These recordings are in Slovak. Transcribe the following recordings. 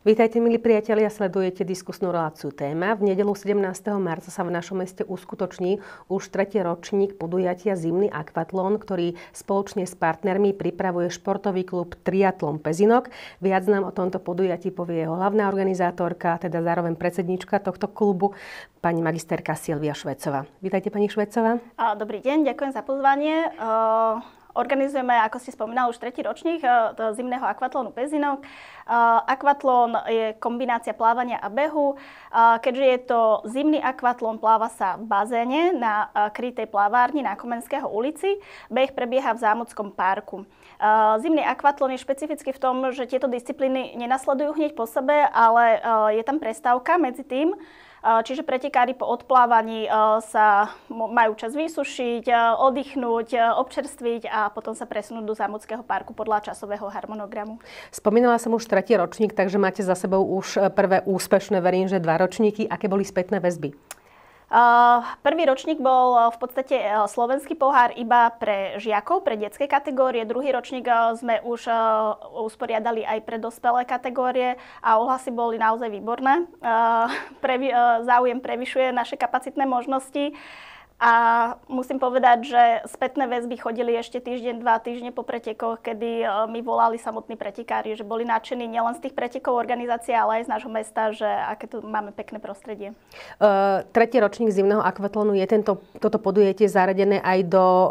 Vítajte, milí priatelia, sledujete diskusnú reláciu Téma. V nedelu 17. marca sa v našom meste uskutoční už tretí ročník podujatia Zimný akvatlón, ktorý spoločne s partnermi pripravuje športový klub Triatlon Pezinok. Viac nám o tomto podujatí povie jeho hlavná organizátorka, teda zároveň predsednička tohto klubu, pani magisterka Silvia Švecová. Vítajte, pani Švecová. Dobrý deň, ďakujem za pozvanie. Organizujeme, ako ste spomínal, už tretí ročník e, zimného akvatlónu Pezinok. E, akvatlón je kombinácia plávania a behu. E, keďže je to zimný akvatlón, pláva sa v bazéne na krytej plávárni na Komenského ulici. Beh prebieha v Zámodskom parku. Zimný akvatlón je špecificky v tom, že tieto disciplíny nenasledujú hneď po sebe, ale je tam prestávka medzi tým. Eh, čiže pretekári po odplávaní eh, sa majú čas vysušiť, eh, oddychnúť, občerstviť a potom sa presunúť do Zámodského parku podľa časového harmonogramu. Spomínala som už tretí ročník, takže máte za sebou už prvé úspešné, verím, že dva ročníky. Aké boli spätné väzby? Eh, prvý ročník bol eh, v podstate eh, slovenský pohár iba pre žiakov, pre detské kategórie. Druhý ročník sme už usporiadali aj pre dospelé kategórie a ohlasy boli naozaj výborné. Záujem prevyšuje naše kapacitné možnosti. A musím povedať, že spätné väzby chodili ešte týždeň, dva týždne po pretekoch, kedy e, mi volali samotní pretekári, že boli nadšení nielen z tých pretekov organizácie, ale aj z nášho mesta, že aké tu máme pekné prostredie. Uh, tretí ročník zimného akvatlonu je tento, toto podujete zaradené aj do uh,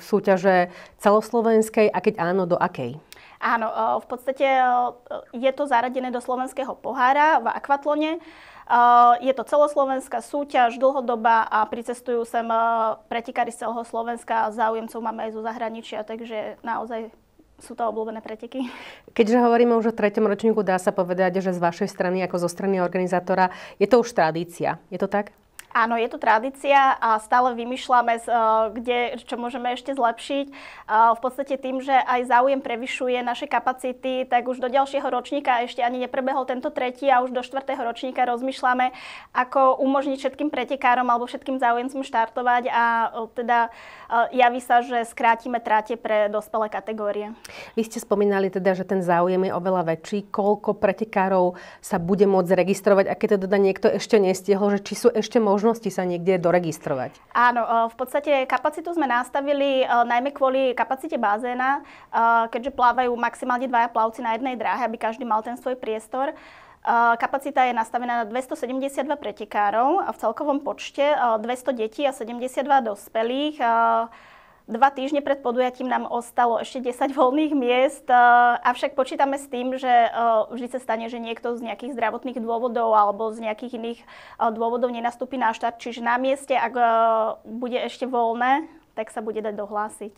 súťaže celoslovenskej a keď áno, do akej? Áno, uh, v podstate uh, je to zaradené do slovenského pohára v akvatlone. Uh, Eh, je to celoslovenská súťaž, dlhodobá a pricestujú sem eh, pretekári z celého Slovenska a záujemcov máme aj zo zahraničia, takže naozaj sú to obľúbené preteky. Keďže hovoríme už o treťom ročníku, dá sa povedať, že z vašej strany, ako zo strany organizátora, je to už tradícia. Je to tak? Áno, je to tradícia a stále vymýšľame, eh, kde, čo môžeme ešte zlepšiť. Eh, v podstate tým, že aj záujem prevyšuje naše kapacity, tak už do ďalšieho ročníka ešte ani neprebehol tento tretí a už do štvrtého ročníka rozmýšľame, ako umožniť všetkým pretekárom alebo všetkým záujemcom štartovať a eh, teda javí sa, že skrátime tráte pre dospelé kategórie. Vy ste spomínali teda, že ten záujem je oveľa väčší. Koľko pretekárov sa bude môcť registrovať, a keď teda niekto ešte nestihol, že či sú ešte možné možnosti sa niekde doregistrovať. Áno, e, v podstate kapacitu sme nastavili e, najmä kvôli kapacite bazéna, e, keďže plávajú maximálne dvaja plavci na jednej dráhe, aby každý mal ten svoj priestor. Kapacita je nastavená na 272 pretekárov a v celkovom počte 200 detí a 72 dospelých. Dva týždne pred podujatím nám ostalo ešte 10 voľných miest, e, avšak počítame s tým, že e, vždy sa stane, že niekto z nejakých zdravotných dôvodov alebo z nejakých iných e, dôvodov nenastúpi na štart, čiže na mieste, ak bude ešte voľné, tak sa bude dať dohlásiť.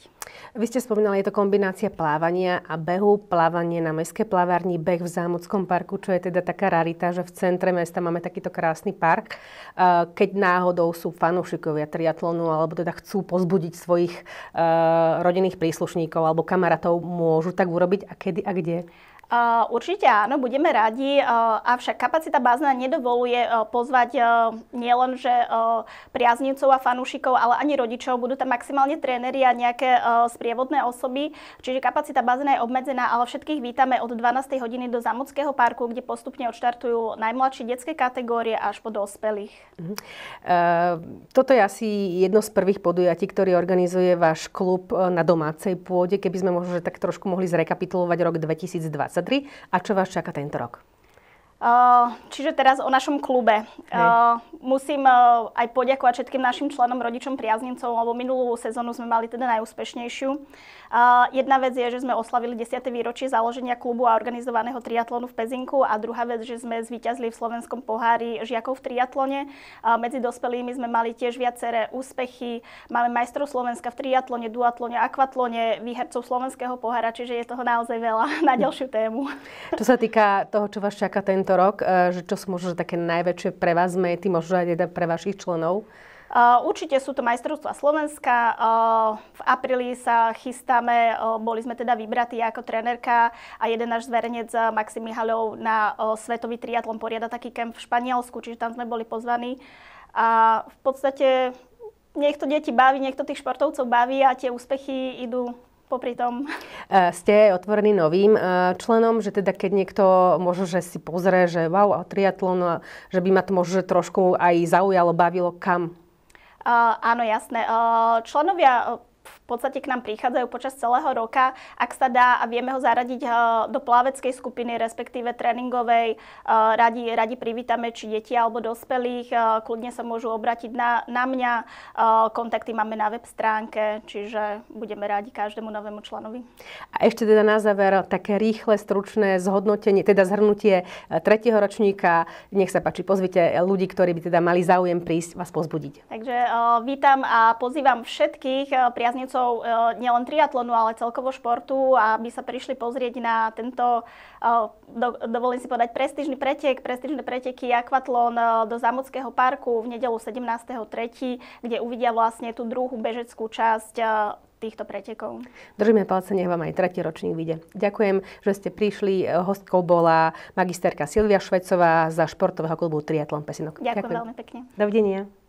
Vy ste spomínali, je to kombinácia plávania a behu, plávanie na mestskej plavárni, beh v zámodskom parku, čo je teda taká rarita, že v centre mesta máme takýto krásny park. E, keď náhodou sú fanúšikovia triatlonu alebo teda chcú pozbudiť svojich e, rodinných príslušníkov alebo kamarátov, môžu tak urobiť a kedy a kde? Určite áno, budeme radi, e, avšak kapacita bázna nedovoluje e, pozvať e, nielen že priaznivcov a fanúšikov, ale ani rodičov. Budú tam maximálne tréneri a nejaké sprievodné osoby, čiže kapacita bázna je obmedzená, ale všetkých vítame od 12. hodiny do Zamockého parku, kde postupne odštartujú najmladšie detské kategórie až po dospelých. Mhm. toto je asi jedno z prvých podujatí, ktorý organizuje váš klub na domácej pôde. Keby sme možno tak trošku mohli zrekapitulovať rok 2020 2023 a čo vás čaká tento rok? Čiže teraz o našom klube. Hej musím eh, aj poďakovať všetkým našim členom, rodičom, priaznincom, lebo minulú sezónu sme mali teda najúspešnejšiu. Eh, jedna vec je, že sme oslavili 10. výročie založenia klubu a organizovaného triatlónu v Pezinku a druhá vec, že sme zvíťazili v slovenskom pohári žiakov v triatlone. Eh, medzi dospelými sme mali tiež viaceré úspechy. Máme majstrov Slovenska v triatlone, duatlone, akvatlone, výhercov slovenského pohára, čiže je toho naozaj veľa na ďalšiu tému. Čo sa týka toho, čo vás čaká tento rok, že čo sú možno také najväčšie pre vás mety, možno udržať teda pre vašich členov? Uh, určite sú to majstrovstva Slovenska. Uh, v apríli sa chystáme, uh, boli sme teda vybratí ako trenérka a jeden náš zverejnec Maxim Mihalov na svetový triatlon poriada taký kemp v Španielsku, čiže tam sme boli pozvaní. A v podstate nech to deti baví, nech to tých športovcov baví a tie úspechy idú popri tom. E, ste otvorení novým e, členom, že teda keď niekto možno, že si pozrie, že wow, a triatlon, že by ma to možno trošku aj zaujalo, bavilo, kam? Uh, áno, jasné. Uh, členovia v podstate k nám prichádzajú počas celého roka. Ak sa dá a vieme ho zaradiť eh, do pláveckej skupiny, respektíve tréningovej, eh, radi, radi privítame či deti alebo dospelých, eh, kľudne sa môžu obratiť na, na mňa. Kontakty máme na web stránke, čiže budeme rádi každému novému členovi. A ešte teda na záver také rýchle, stručné zhodnotenie, teda zhrnutie tretieho ročníka. Nech sa páči, pozvite ľudí, ktorí by teda mali záujem prísť vás pozbudiť. Takže vítam a pozývam všetkých priaznivcov športovcov e, nielen triatlonu, ale celkovo športu, aby sa prišli pozrieť na tento, e, do, dovolím si podať prestížny pretek, prestížne preteky Aquatlon e, do Zamockého parku v nedelu 17.3., kde uvidia vlastne tú druhú bežeckú časť týchto pretekov. Držíme palce, nech vám aj tretí ročník vyjde. Ďakujem, že ste prišli. Hostkou bola magisterka Silvia Švecová za športového klubu Triatlon Pesinok. Ďakujem, Ďakujem veľmi pekne. Dovidenia.